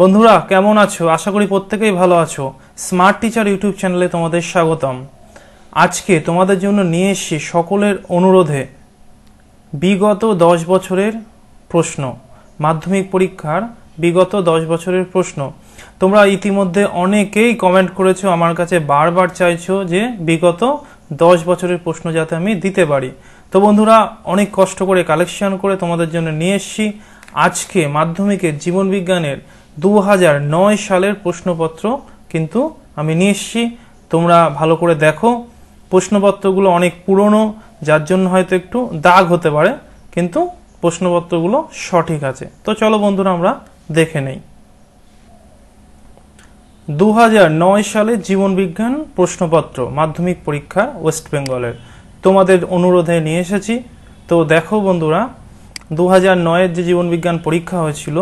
বন্ধুরা কেমন আছো আশা করি প্রত্যেকেই ভালো আছো স্মার্ট টিচার ইউটিউব চ্যানেলে তোমাদের স্বাগতম আজকে তোমাদের জন্য নিয়ে এসছি সকলের অনুরোধে বিগত দশ বছরের প্রশ্ন মাধ্যমিক পরীক্ষার বিগত দশ বছরের প্রশ্ন তোমরা ইতিমধ্যে অনেকেই কমেন্ট করেছো আমার কাছে বারবার চাইছো যে বিগত দশ বছরের প্রশ্ন যাতে আমি দিতে পারি তো বন্ধুরা অনেক কষ্ট করে কালেকশন করে তোমাদের জন্য নিয়ে এসছি আজকে মাধ্যমিকের জীবনবিজ্ঞানের দু সালের প্রশ্নপত্র কিন্তু আমি নিয়ে এসছি তোমরা ভালো করে দেখো প্রশ্নপত্রগুলো অনেক পুরনো যার জন্য হয়তো একটু দাগ হতে পারে কিন্তু প্রশ্নপত্রগুলো সঠিক আছে তো চলো বন্ধুরা আমরা দেখে নেই দু সালে জীবন বিজ্ঞান প্রশ্নপত্র মাধ্যমিক পরীক্ষা ওয়েস্ট বেঙ্গলের তোমাদের অনুরোধে নিয়ে এসেছি তো দেখো বন্ধুরা দু হাজার নয়ের যে জীবন বিজ্ঞান পরীক্ষা হয়েছিল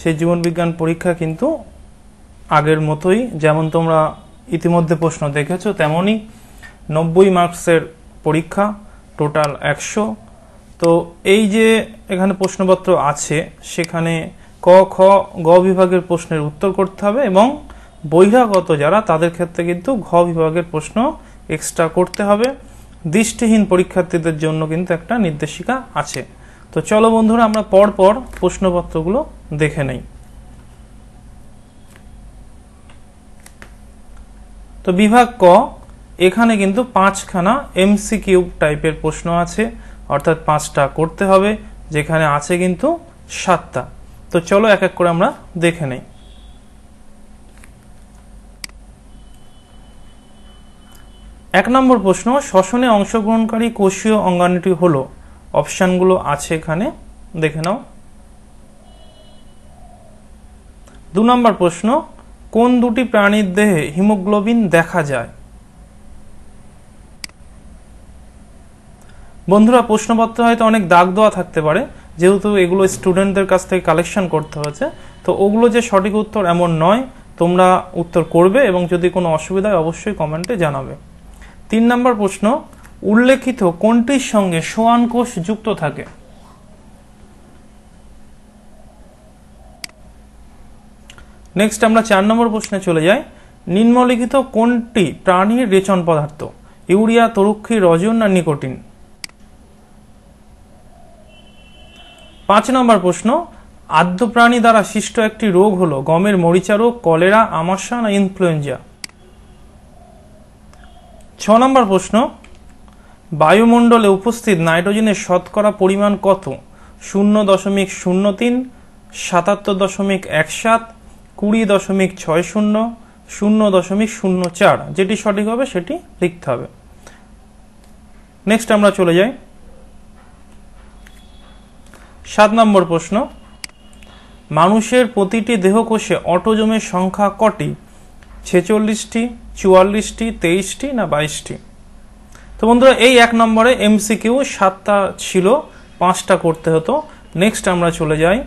সেই জীবনবিজ্ঞান পরীক্ষা কিন্তু আগের মতোই যেমন তোমরা ইতিমধ্যে প্রশ্ন দেখেছো তেমনই নব্বই মার্কসের পরীক্ষা টোটাল একশো তো এই যে এখানে প্রশ্নপত্র আছে সেখানে ক খ গ বিভাগের প্রশ্নের উত্তর করতে হবে এবং বহিরাগত যারা তাদের ক্ষেত্রে কিন্তু ঘ বিভাগের প্রশ্ন এক্সট্রা করতে হবে দৃষ্টিহীন পরীক্ষার্থীদের জন্য কিন্তু একটা নির্দেশিকা আছে তো চলো বন্ধুরা আমরা পরপর প্রশ্নপত্রগুলো দেখে নেই তো বিভাগ ক এখানে কিন্তু পাঁচখানা এমসি কিউব টাইপের প্রশ্ন আছে অর্থাৎ পাঁচটা করতে হবে যেখানে আছে কিন্তু সাতটা তো চলো এক এক করে আমরা দেখে নেই এক নম্বর প্রশ্ন শ্বসনে অংশগ্রহণকারী কোষীয় অঙ্গাণুটি হলো অপশানগুলো আছে এখানে দেখে নাও দু নম্বর প্রশ্ন কোন দুটি প্রাণীর দেহে হিমোগ্লোবিন দেখা যায় বন্ধুরা প্রশ্নপত্র হয়তো অনেক দাগ দেওয়া থাকতে পারে যেহেতু এগুলো স্টুডেন্টদের কাছ থেকে কালেকশন করতে হয়েছে তো ওগুলো যে সঠিক উত্তর এমন নয় তোমরা উত্তর করবে এবং যদি কোনো অসুবিধা হয় অবশ্যই কমেন্টে জানাবে তিন নম্বর প্রশ্ন উল্লেখিত কোনটির সঙ্গে সোয়ান কোষ যুক্ত থাকে নেক্সট আমরা চার নম্বর প্রশ্নে চলে যাই নিম্নলিখিত কোনটি প্রাণীর রেচন পদার্থ ইউরিয়া তরুক্ষী রজন না নিকোটিন পাঁচ নম্বর প্রশ্ন আদ্য প্রাণী দ্বারা সৃষ্ট একটি রোগ হল গমের মরিচা রোগ কলেরা আমাশা না ইনফ্লুয়েঞ্জা ছ নম্বর প্রশ্ন বায়ুমণ্ডলে উপস্থিত নাইট্রোজেনের শতকরা পরিমাণ কত শূন্য দশমিক শূন্য তিন সাতাত্তর দশমিক এক সাত কুড়ি দশমিক ছয় শূন্য শূন্য দশমিক শূন্য চার যেটি সঠিক হবে সেটি লিখতে হবে নেক্সট আমরা চলে যাই সাত নম্বর প্রশ্ন মানুষের প্রতিটি দেহকোষে অটোজমের সংখ্যা কটি ছেচল্লিশটি চুয়াল্লিশটি তেইশটি না বাইশটি তো বন্ধুরা এই এক নম্বরে এমসিকিউ সাতটা ছিল পাঁচটা করতে হতো নেক্সট আমরা চলে যাই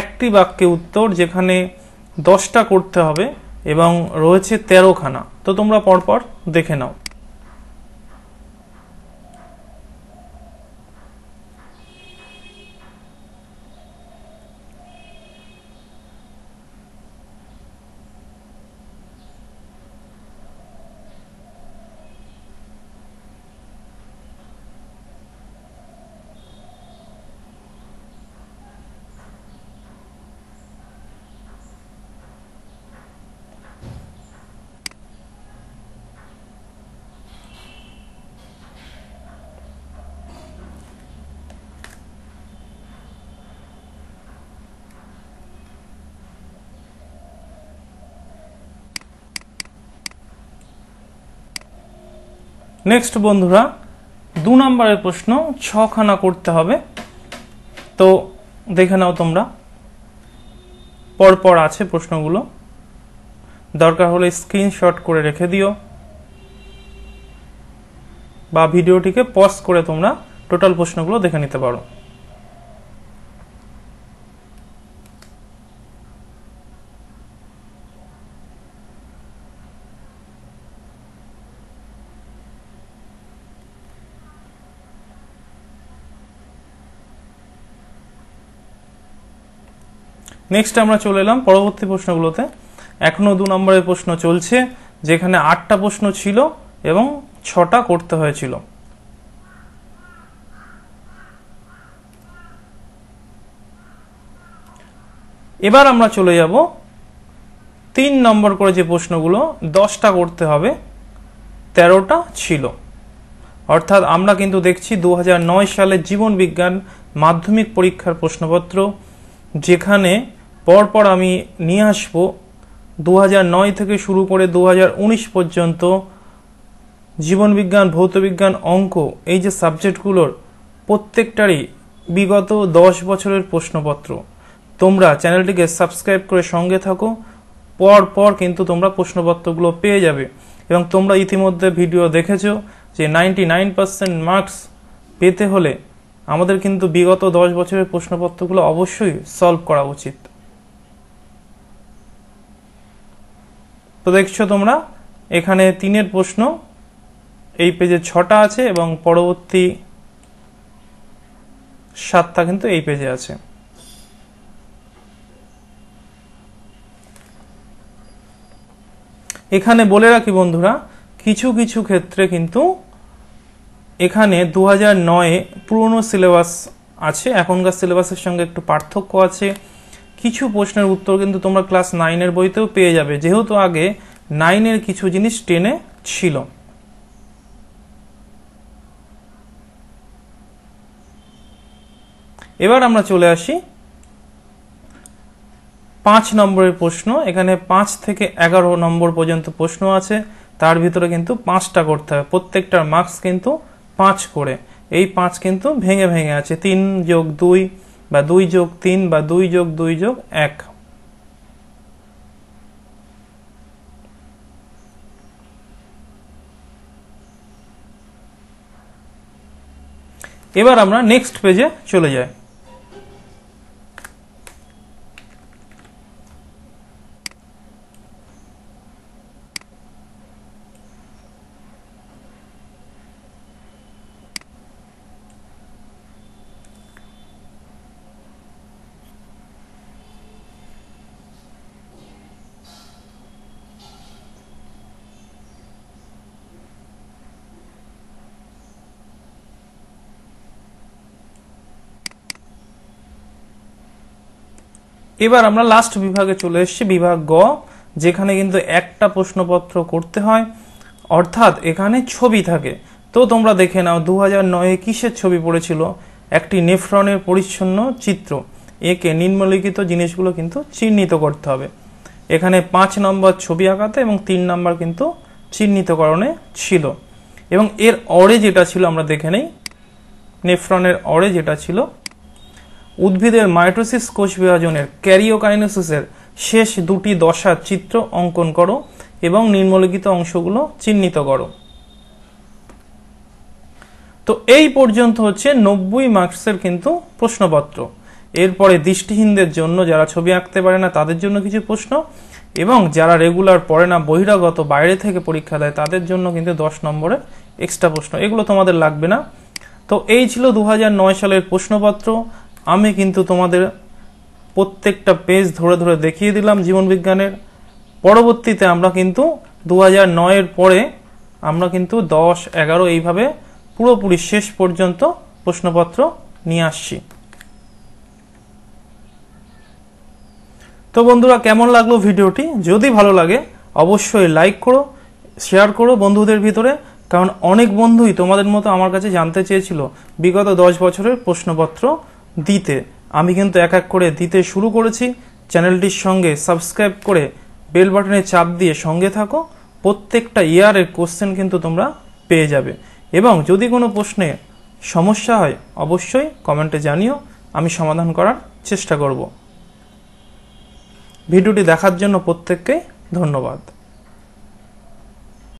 একটি বাক্যে উত্তর যেখানে দশটা করতে হবে এবং রয়েছে তেরোখানা তো তোমরা পরপর দেখে নাও নেক্সট বন্ধুরা দু নম্বরের প্রশ্ন ছখানা করতে হবে তো দেখে নাও তোমরা পরপর আছে প্রশ্নগুলো দরকার হলে স্ক্রিনশট করে রেখে দিও বা ভিডিওটিকে পজ করে তোমরা টোটাল প্রশ্নগুলো দেখে নিতে পারো নেক্সট আমরা চলে এলাম পরবর্তী প্রশ্নগুলোতে এখনও দু নম্বরের প্রশ্ন চলছে যেখানে আটটা প্রশ্ন ছিল এবং ছটা করতে হয়েছিল এবার আমরা চলে যাব তিন নম্বর করে যে প্রশ্নগুলো দশটা করতে হবে তেরোটা ছিল অর্থাৎ আমরা কিন্তু দেখছি দু হাজার নয় সালের জীবন বিজ্ঞান মাধ্যমিক পরীক্ষার প্রশ্নপত্র যেখানে পরপর আমি নিয়ে আসবো দু নয় থেকে শুরু করে দু পর্যন্ত জীবনবিজ্ঞান ভৌতবিজ্ঞান অঙ্ক এই যে সাবজেক্টগুলোর প্রত্যেকটারই বিগত দশ বছরের প্রশ্নপত্র তোমরা চ্যানেলটিকে সাবস্ক্রাইব করে সঙ্গে থাকো পর পর কিন্তু তোমরা প্রশ্নপত্রগুলো পেয়ে যাবে এবং তোমরা ইতিমধ্যে ভিডিও দেখেছো যে নাইনটি নাইন পার্সেন্ট মার্কস পেতে হলে আমাদের কিন্তু বিগত দশ বছরের প্রশ্নপত্রগুলো অবশ্যই সলভ করা উচিত তো দেখছো তোমরা এখানে তিনের প্রশ্ন এই পেজে ছটা আছে এবং পরবর্তী সাতটা কিন্তু এই পেজে আছে এখানে বলে রাখি বন্ধুরা কিছু কিছু ক্ষেত্রে কিন্তু এখানে দু হাজার নয়ে পুরনো সিলেবাস আছে এখনকার সিলেবাসের সঙ্গে একটু পার্থক্য আছে কিছু প্রশ্নের উত্তর কিন্তু তোমরা ক্লাস নাইনের বইতেও পেয়ে যাবে যেহেতু আগে নাইনের কিছু জিনিস টেনে ছিল এবার আমরা চলে আসি পাঁচ নম্বরের প্রশ্ন এখানে পাঁচ থেকে এগারো নম্বর পর্যন্ত প্রশ্ন আছে তার ভিতরে কিন্তু পাঁচটা করতে হবে প্রত্যেকটার মার্কস কিন্তু পাঁচ করে এই পাঁচ কিন্তু ভেঙে ভেঙে আছে তিন যোগ দুই বা দুই যোগ তিন বা দুই যোগ দুই যোগ এক এবার আমরা নেক্সট পেজে চলে যাই এবার আমরা লাস্ট বিভাগে চলে এসেছি বিভাগ গ যেখানে কিন্তু একটা প্রশ্নপত্র করতে হয় অর্থাৎ এখানে ছবি থাকে তো তোমরা দেখে নাও দু হাজার নয়ে কিসের ছবি পড়েছিল একটি নেফ্রনের পরিচ্ছন্ন চিত্র একে নিম্নলিখিত জিনিসগুলো কিন্তু চিহ্নিত করতে হবে এখানে পাঁচ নম্বর ছবি আঁকাতে এবং তিন নম্বর কিন্তু চিহ্নিতকরণে ছিল এবং এর অরে যেটা ছিল আমরা দেখে নেই নেফ্রনের অরে যেটা ছিল উদ্ভিদের মাইটোসিস কোষ বিভাজনের ক্যারিওকাইনোসিসের শেষ দুটি দশার চিত্র অঙ্কন করো এবং নিম্নলিখিত অংশগুলো চিহ্নিত করো তো এই পর্যন্ত হচ্ছে নব্বই মার্কসের কিন্তু প্রশ্নপত্র এরপরে দৃষ্টিহীনদের জন্য যারা ছবি আঁকতে পারে না তাদের জন্য কিছু প্রশ্ন এবং যারা রেগুলার পড়ে না বহিরাগত বাইরে থেকে পরীক্ষা দেয় তাদের জন্য কিন্তু দশ নম্বরের এক্সট্রা প্রশ্ন এগুলো তোমাদের লাগবে না তো এই ছিল দু সালের প্রশ্নপত্র আমি কিন্তু তোমাদের প্রত্যেকটা পেজ ধরে ধরে দেখিয়ে দিলাম জীবনবিজ্ঞানের পরবর্তীতে আমরা কিন্তু দু হাজার নয়ের পরে আমরা কিন্তু দশ এগারো এইভাবে পুরোপুরি শেষ পর্যন্ত প্রশ্নপত্র নিয়ে আসছি তো বন্ধুরা কেমন লাগলো ভিডিওটি যদি ভালো লাগে অবশ্যই লাইক করো শেয়ার করো বন্ধুদের ভিতরে কারণ অনেক বন্ধুই তোমাদের মতো আমার কাছে জানতে চেয়েছিল বিগত দশ বছরের প্রশ্নপত্র দিতে আমি কিন্তু এক এক করে দিতে শুরু করেছি চ্যানেলটির সঙ্গে সাবস্ক্রাইব করে বেল বাটনে চাপ দিয়ে সঙ্গে থাকো প্রত্যেকটা ইয়ারের কোশ্চেন কিন্তু তোমরা পেয়ে যাবে এবং যদি কোনো প্রশ্নে সমস্যা হয় অবশ্যই কমেন্টে জানিও আমি সমাধান করার চেষ্টা করব ভিডিওটি দেখার জন্য প্রত্যেককে ধন্যবাদ